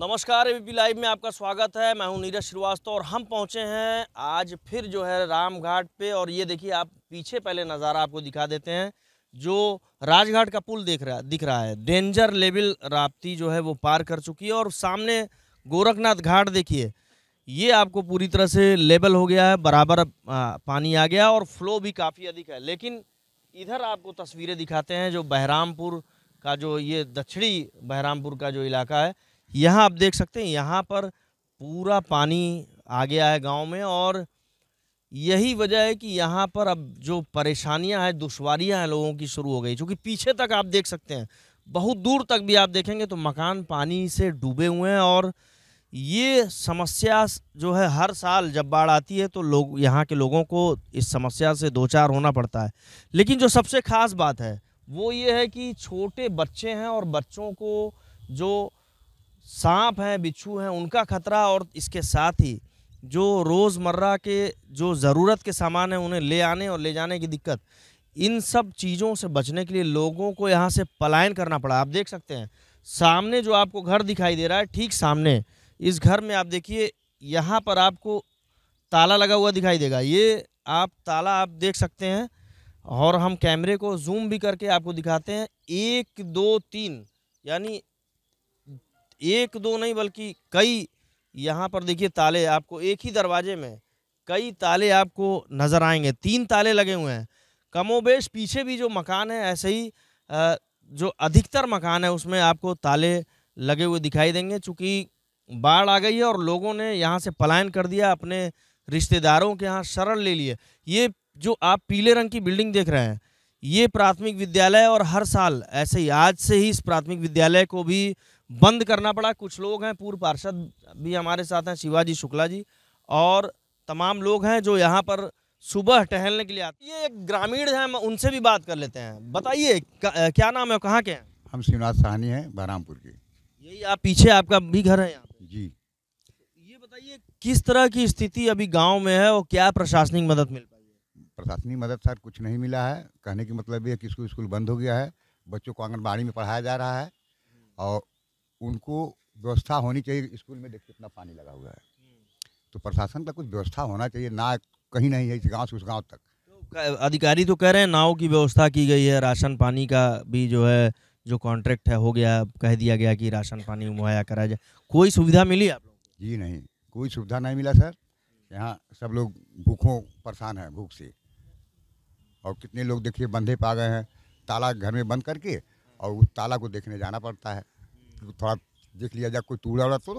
नमस्कार ABP live में आपका स्वागत है मैं हूं नीरज श्रीवास्तव और हम पहुंचे हैं आज फिर जो है रामघाट पे और ये देखिए आप पीछे पहले नज़ारा आपको दिखा देते हैं जो राजघाट का पुल देख रहा दिख रहा है डेंजर लेवल राप्ती जो है वो पार कर चुकी है और सामने गोरखनाथ घाट देखिए ये आपको पूरी तरह से लेवल हो गया है बराबर पानी आ गया और फ्लो भी काफ़ी अधिक है लेकिन इधर आपको तस्वीरें दिखाते हैं जो बहरामपुर का जो ये दक्षिणी बहरामपुर का जो इलाका है यहाँ आप देख सकते हैं यहाँ पर पूरा पानी आ गया है गांव में और यही वजह है कि यहाँ पर अब जो परेशानियाँ हैं दुशवारियाँ हैं लोगों की शुरू हो गई चूँकि पीछे तक आप देख सकते हैं बहुत दूर तक भी आप देखेंगे तो मकान पानी से डूबे हुए हैं और ये समस्या जो है हर साल जब बाढ़ आती है तो लोग यहाँ के लोगों को इस समस्या से दो चार होना पड़ता है लेकिन जो सबसे ख़ास बात है वो ये है कि छोटे बच्चे हैं और बच्चों को जो सांप हैं बिच्छू हैं उनका खतरा और इसके साथ ही जो रोज़मर्रा के जो ज़रूरत के सामान हैं उन्हें ले आने और ले जाने की दिक्कत इन सब चीज़ों से बचने के लिए लोगों को यहाँ से पलायन करना पड़ा आप देख सकते हैं सामने जो आपको घर दिखाई दे रहा है ठीक सामने इस घर में आप देखिए यहाँ पर आपको ताला लगा हुआ दिखाई देगा ये आप ताला आप देख सकते हैं और हम कैमरे को जूम भी करके आपको दिखाते हैं एक दो तीन यानी एक दो नहीं बल्कि कई यहाँ पर देखिए ताले आपको एक ही दरवाजे में कई ताले आपको नज़र आएंगे तीन ताले लगे हुए हैं कमोबेश पीछे भी जो मकान है ऐसे ही जो अधिकतर मकान है उसमें आपको ताले लगे हुए दिखाई देंगे चूँकि बाढ़ आ गई है और लोगों ने यहाँ से पलायन कर दिया अपने रिश्तेदारों के यहाँ शरण ले लिए ये जो आप पीले रंग की बिल्डिंग देख रहे हैं ये प्राथमिक विद्यालय और हर साल ऐसे ही आज से ही इस प्राथमिक विद्यालय को भी बंद करना पड़ा कुछ लोग हैं पूर्व पार्षद भी हमारे साथ हैं शिवाजी शुक्ला जी और तमाम लोग हैं जो यहाँ पर सुबह टहलने के लिए आते ये एक ग्रामीण है उनसे भी बात कर लेते हैं बताइए क्या नाम है कहाँ के हैं हम शिवनाथ सहानी हैं बहरामपुर के यही आप पीछे आपका भी घर है यहाँ जी ये बताइए किस तरह की स्थिति अभी गाँव में है और क्या प्रशासनिक मदद मिल पाई है प्रशासनिक मदद सर कुछ नहीं मिला है कहने की मतलब ये कि स्कूल स्कूल बंद हो गया है बच्चों को आंगनबाड़ी में पढ़ाया जा रहा है और उनको व्यवस्था होनी चाहिए स्कूल में देखिए इतना पानी लगा हुआ है तो प्रशासन का कुछ व्यवस्था होना चाहिए ना कहीं नहीं है इस गाँव से उस गाँव तक अधिकारी तो कह रहे हैं नाव की व्यवस्था की गई है राशन पानी का भी जो है जो कॉन्ट्रैक्ट है हो गया कह दिया गया कि राशन पानी मुहैया कराया जाए कोई सुविधा मिली आप लोग जी नहीं कोई सुविधा नहीं मिला सर यहाँ सब लोग भूखों परेशान हैं भूख से और कितने लोग देखिए बंधे पा गए हैं ताला घर में बंद करके और उस ताला को देखने जाना पड़ता है थोड़ा देख लिया जाए कोई टूड़ा उड़ा तो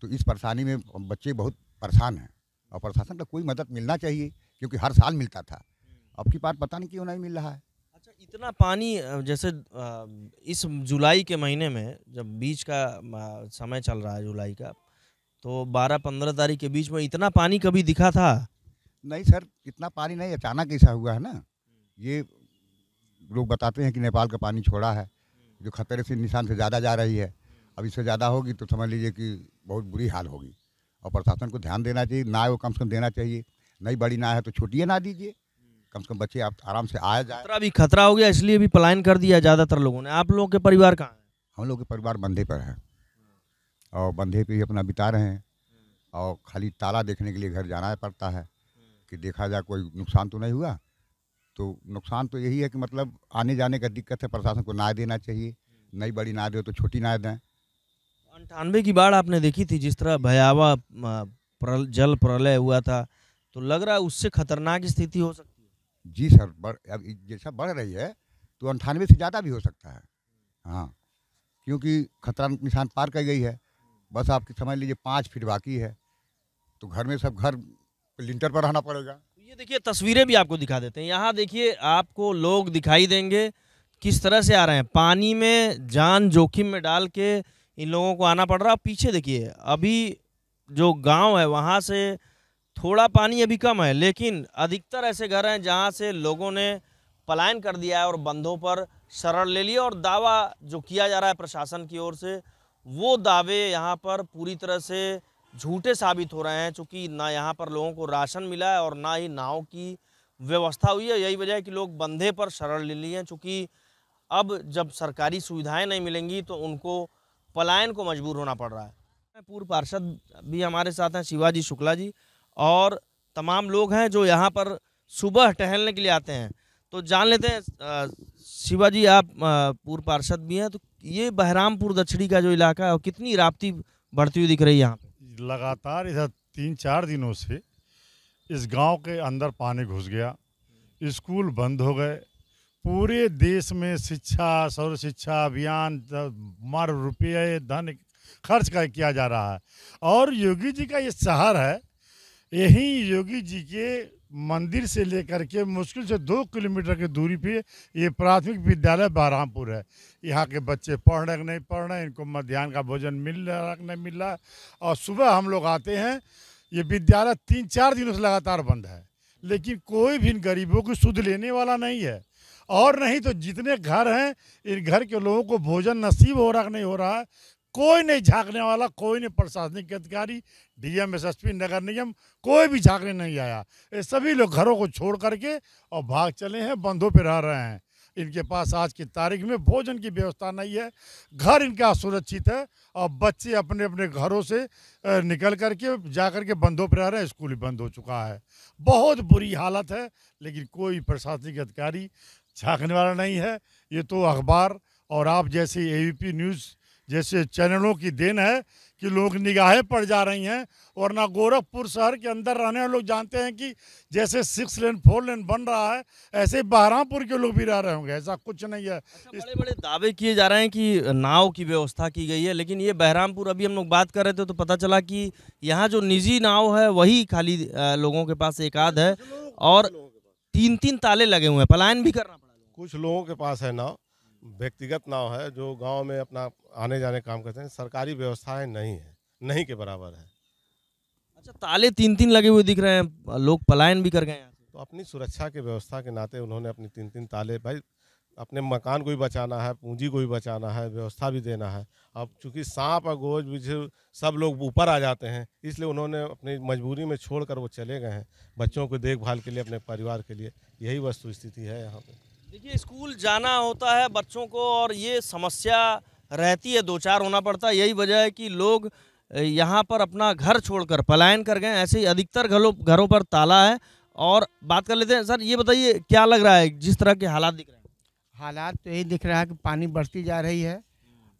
तो इस परेशानी में बच्चे बहुत परेशान हैं और प्रशासन का कोई मदद मिलना चाहिए क्योंकि हर साल मिलता था अब की बात पता नहीं क्यों नहीं मिल रहा है अच्छा इतना पानी जैसे इस जुलाई के महीने में जब बीच का समय चल रहा है जुलाई का तो 12-15 तारीख के बीच में इतना पानी कभी दिखा था नहीं सर इतना पानी नहीं अचानक ऐसा हुआ है ना ये लोग बताते हैं कि नेपाल का पानी छोड़ा है जो खतरे से निशान से ज़्यादा जा रही है अब इससे ज़्यादा होगी तो समझ लीजिए कि बहुत बुरी हाल होगी और प्रशासन को ध्यान देना चाहिए नाव वो कम से कम देना चाहिए नहीं बड़ी ना है तो छोटी ना दीजिए कम से कम बच्चे आप आराम से आया जाए खतरा भी खतरा हो गया इसलिए भी पलायन कर दिया ज़्यादातर लोगों ने आप लोगों के परिवार कहाँ है हम लोग के परिवार बंधे पर है और बंधे पर ही अपना बिता रहे हैं और खाली ताला देखने के लिए घर जाना पड़ता है कि देखा जाए कोई नुकसान तो नहीं हुआ तो नुकसान तो यही है कि मतलब आने जाने का दिक्कत है प्रशासन को ना देना चाहिए नई बड़ी ना दे तो छोटी ना दें अंठानवे की बाढ़ आपने देखी थी जिस तरह भयावह प्रल, जल प्रलय हुआ था तो लग रहा है उससे खतरनाक स्थिति हो सकती है जी सर बढ़ अब जैसा बढ़ रही है तो अंठानवे से ज़्यादा भी हो सकता है हाँ क्योंकि खतरनाक निशान पार कर गई है बस आपकी समझ लीजिए पाँच फीट बाकी है तो घर में सब घर लिंटर पर रहना पड़ेगा ये देखिए तस्वीरें भी आपको दिखा देते हैं यहाँ देखिए आपको लोग दिखाई देंगे किस तरह से आ रहे हैं पानी में जान जोखिम में डाल के इन लोगों को आना पड़ रहा है पीछे देखिए अभी जो गांव है वहाँ से थोड़ा पानी अभी कम है लेकिन अधिकतर ऐसे घर हैं जहाँ से लोगों ने पलायन कर दिया है और बंधों पर शरण ले लिया और दावा जो किया जा रहा है प्रशासन की ओर से वो दावे यहाँ पर पूरी तरह से झूठे साबित हो रहे हैं चूँकि ना यहाँ पर लोगों को राशन मिला है और ना ही नाव की व्यवस्था हुई है यही वजह है कि लोग बंधे पर शरण ले लिए हैं चूँकि अब जब सरकारी सुविधाएं नहीं मिलेंगी तो उनको पलायन को मजबूर होना पड़ रहा है पूर्व पार्षद भी हमारे साथ हैं शिवाजी शुक्ला जी और तमाम लोग हैं जो यहाँ पर सुबह टहलने के लिए आते हैं तो जान लेते हैं शिवाजी आप पूर्व पार्षद भी हैं तो ये बहरामपुर दक्षिणी का जो इलाका है कितनी राबती बढ़ती हुई दिख रही है यहाँ पर लगातार इधर तीन चार दिनों से इस गांव के अंदर पानी घुस गया स्कूल बंद हो गए पूरे देश में शिक्षा सर्व शिक्षा अभियान मर रुपये धन खर्च का किया जा रहा है और योगी जी का ये शहर है यही योगी जी के मंदिर से लेकर के मुश्किल से दो किलोमीटर की दूरी पे ये प्राथमिक विद्यालय बहरामपुर है यहाँ के बच्चे पढ़ रहे नहीं पढ़ रहे इनको मध्यान्ह का भोजन मिल रहा नहीं मिल रहा और सुबह हम लोग आते हैं ये विद्यालय तीन चार दिनों से लगातार बंद है लेकिन कोई भी इन गरीबों की सुध लेने वाला नहीं है और नहीं तो जितने घर हैं इन घर के लोगों को भोजन नसीब हो रहा नहीं हो रहा कोई नहीं झांकने वाला कोई नहीं प्रशासनिक अधिकारी डीएम एस नगर निगम कोई भी झांकने नहीं आया ये सभी लोग घरों को छोड़ करके और भाग चले हैं बंधों पर रह रहे हैं इनके पास आज की तारीख में भोजन की व्यवस्था नहीं है घर इनका असुरक्षित है और बच्चे अपने अपने घरों से निकल करके जा करके बंदों पर रह रहे हैं स्कूल बंद हो चुका है बहुत बुरी हालत है लेकिन कोई प्रशासनिक अधिकारी झाँकने वाला नहीं है ये तो अखबार और आप जैसे ए न्यूज़ जैसे चैनलों की देन है कि लोग निगाहें पड़ जा रही हैं और ना गोरखपुर शहर के अंदर रहने वाले लोग जानते हैं कि जैसे सिक्स लेन फोर लेन बन रहा है ऐसे बहरामपुर के लोग भी रह रहे होंगे ऐसा कुछ नहीं है अच्छा, बड़े बड़े दावे किए जा रहे हैं कि नाव की व्यवस्था की गई है लेकिन ये बहरामपुर अभी हम लोग बात कर रहे थे तो पता चला कि यहाँ जो निजी नाव है वही खाली लोगों के पास एक आध है और तीन तीन ताले लगे हुए हैं पलायन भी करना पड़ा कुछ लोगों के पास है नाव व्यक्तिगत नाव है जो गांव में अपना आने जाने काम करते हैं सरकारी व्यवस्थाएं नहीं है नहीं के बराबर है अच्छा ताले तीन तीन लगे हुए दिख रहे हैं लोग पलायन भी कर गए हैं तो अपनी सुरक्षा के व्यवस्था के नाते उन्होंने अपनी तीन तीन ताले भाई अपने मकान को भी बचाना है पूंजी को भी बचाना है व्यवस्था भी देना है अब चूंकि सांप और गोज पीछे सब लोग ऊपर आ जाते हैं इसलिए उन्होंने अपनी मजबूरी में छोड़कर वो चले गए हैं बच्चों को देखभाल के लिए अपने परिवार के लिए यही वस्तु स्थिति है यहाँ पर देखिए स्कूल जाना होता है बच्चों को और ये समस्या रहती है दो चार होना पड़ता है यही वजह है कि लोग यहाँ पर अपना घर छोड़कर पलायन कर गए ऐसे ही अधिकतर घरों घरों पर ताला है और बात कर लेते हैं सर ये बताइए क्या लग रहा है जिस तरह के हालात दिख रहे हैं हालात तो यही दिख रहा है कि पानी बढ़ती जा रही है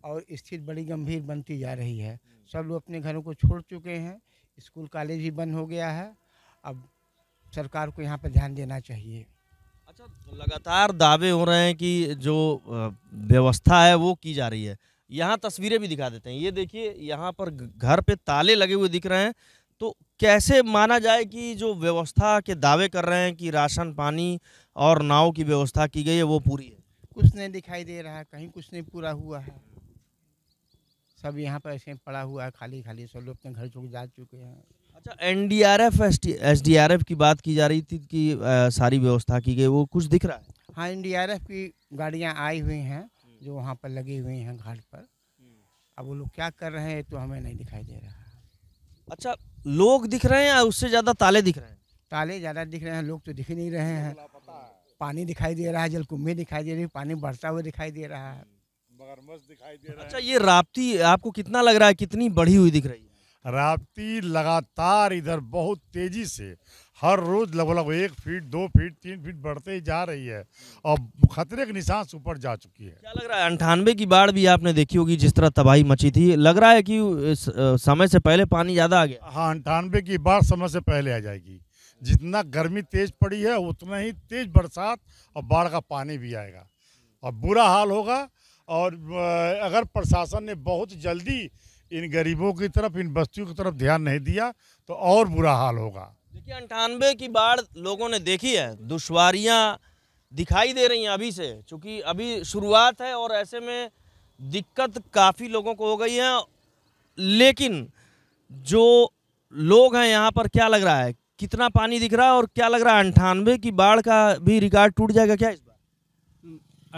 और स्थिति बड़ी गंभीर बनती जा रही है सब लोग अपने घरों को छोड़ चुके हैं स्कूल कॉलेज भी बंद हो गया है अब सरकार को यहाँ पर ध्यान देना चाहिए अच्छा लगातार दावे हो रहे हैं कि जो व्यवस्था है वो की जा रही है यहाँ तस्वीरें भी दिखा देते हैं ये देखिए यहाँ पर घर पे ताले लगे हुए दिख रहे हैं तो कैसे माना जाए कि जो व्यवस्था के दावे कर रहे हैं कि राशन पानी और नाव की व्यवस्था की गई है वो पूरी है कुछ नहीं दिखाई दे रहा है कहीं कुछ नहीं पूरा हुआ है सब यहाँ पर ऐसे पड़ा हुआ है खाली खाली सब लोग अपने घर चुक जा चुके हैं अच्छा एनडीआरएफ एसडीआरएफ की बात की जा रही थी कि आ, सारी व्यवस्था की गई वो कुछ दिख रहा है हाँ एनडीआरएफ की गाड़ियाँ आई हुई हैं जो वहाँ पर लगी हुई हैं घाट पर अब वो लोग क्या कर रहे हैं तो हमें नहीं दिखाई दे रहा है अच्छा लोग दिख रहे हैं या उससे ज़्यादा ताले दिख रहे हैं ताले ज़्यादा दिख रहे हैं लोग तो दिख नहीं रहे हैं पानी दिखाई दे रहा है जलकुंभी दिखाई दे रही है पानी बढ़ता हुआ दिखाई दे रहा है दिखाई दे रहा है अच्छा ये राप्ती आपको कितना लग रहा है कितनी बढ़ी हुई दिख रही है राप्ती लगातार इधर बहुत तेज़ी से हर रोज़ लगभग एक फीट दो फीट तीन फीट बढ़ते ही जा रही है और खतरे के निशान से ऊपर जा चुकी है क्या लग रहा है अंठानवे की बाढ़ भी आपने देखी होगी जिस तरह तबाही मची थी लग रहा है कि समय से पहले पानी ज़्यादा आ गया हाँ अंठानवे की बाढ़ समय से पहले आ जाएगी जितना गर्मी तेज़ पड़ी है उतना ही तेज़ बरसात और बाढ़ का पानी भी आएगा और बुरा हाल होगा और अगर प्रशासन ने बहुत जल्दी इन गरीबों की तरफ इन बस्तियों की तरफ ध्यान नहीं दिया तो और बुरा हाल होगा देखिए अंठानवे की बाढ़ लोगों ने देखी है दुश्वारियाँ दिखाई दे रही हैं अभी से चूँकि अभी शुरुआत है और ऐसे में दिक्कत काफ़ी लोगों को हो गई है लेकिन जो लोग हैं यहाँ पर क्या लग रहा है कितना पानी दिख रहा है और क्या लग रहा है अंठानवे की बाढ़ का भी रिकॉर्ड टूट जाएगा क्या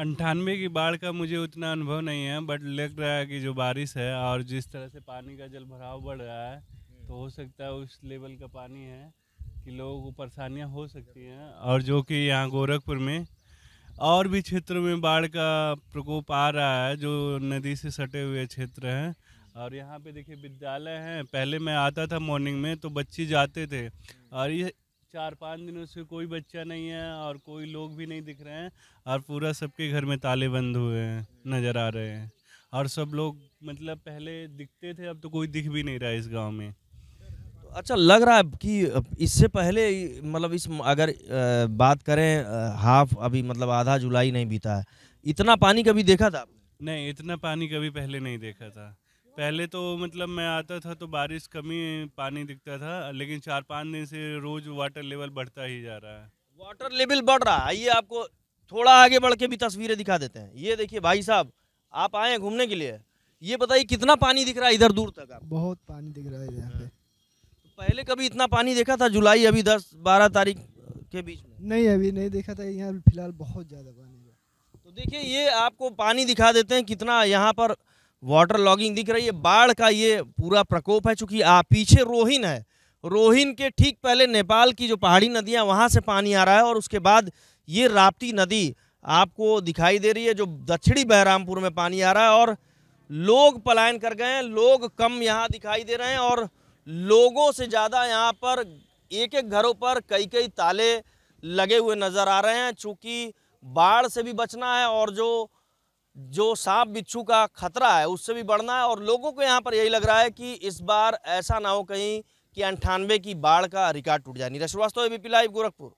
अंठानवे की बाढ़ का मुझे उतना अनुभव नहीं है बट लग रहा है कि जो बारिश है और जिस तरह से पानी का जल भराव बढ़ रहा है तो हो सकता है उस लेवल का पानी है कि लोगों को परेशानियाँ हो सकती हैं और जो कि यहाँ गोरखपुर में और भी क्षेत्रों में बाढ़ का प्रकोप आ रहा है जो नदी से सटे हुए क्षेत्र हैं और यहाँ पे देखिए विद्यालय हैं पहले मैं आता था मॉर्निंग में तो बच्चे जाते थे और ये चार पाँच दिनों से कोई बच्चा नहीं है और कोई लोग भी नहीं दिख रहे हैं और पूरा सबके घर में ताले बंद हुए हैं नज़र आ रहे हैं और सब लोग मतलब पहले दिखते थे अब तो कोई दिख भी नहीं रहा इस गांव में तो अच्छा लग रहा है कि इससे पहले मतलब इस अगर बात करें हाफ अभी मतलब आधा जुलाई नहीं बीता है इतना पानी कभी देखा था नहीं इतना पानी कभी पहले नहीं देखा था पहले तो मतलब मैं आता था तो बारिश कमी पानी दिखता था लेकिन चार पाँच दिन से रोज वाटर लेवल बढ़ता ही जा रहा है वाटर लेवल बढ़ रहा है आइए आपको थोड़ा आगे बढ़ के भी तस्वीरें दिखा देते हैं ये देखिए भाई साहब आप आए हैं घूमने के लिए ये बताइए कितना पानी दिख रहा है इधर दूर तक आप बहुत पानी दिख रहा है यहाँ पे हाँ। तो पहले कभी इतना पानी देखा था जुलाई अभी दस बारह तारीख के बीच में नहीं अभी नहीं देखा था यहाँ फिलहाल बहुत ज़्यादा पानी तो देखिये ये आपको पानी दिखा देते हैं कितना यहाँ पर वाटर लॉगिंग दिख रही है बाढ़ का ये पूरा प्रकोप है चूँकि पीछे रोहिन है रोहिन के ठीक पहले नेपाल की जो पहाड़ी नदियाँ वहाँ से पानी आ रहा है और उसके बाद ये राप्ती नदी आपको दिखाई दे रही है जो दक्षिणी बहरामपुर में पानी आ रहा है और लोग पलायन कर गए हैं लोग कम यहाँ दिखाई दे रहे हैं और लोगों से ज़्यादा यहाँ पर एक एक घरों पर कई कई ताले लगे हुए नज़र आ रहे हैं चूँकि बाढ़ से भी बचना है और जो जो सांप बिच्छू का खतरा है उससे भी बढ़ना है और लोगों को यहाँ पर यही लग रहा है कि इस बार ऐसा ना हो कहीं कि अंठानवे की बाढ़ का रिकॉर्ड टूट जाए Neeraj Shrivastava A B P live Gorakhpur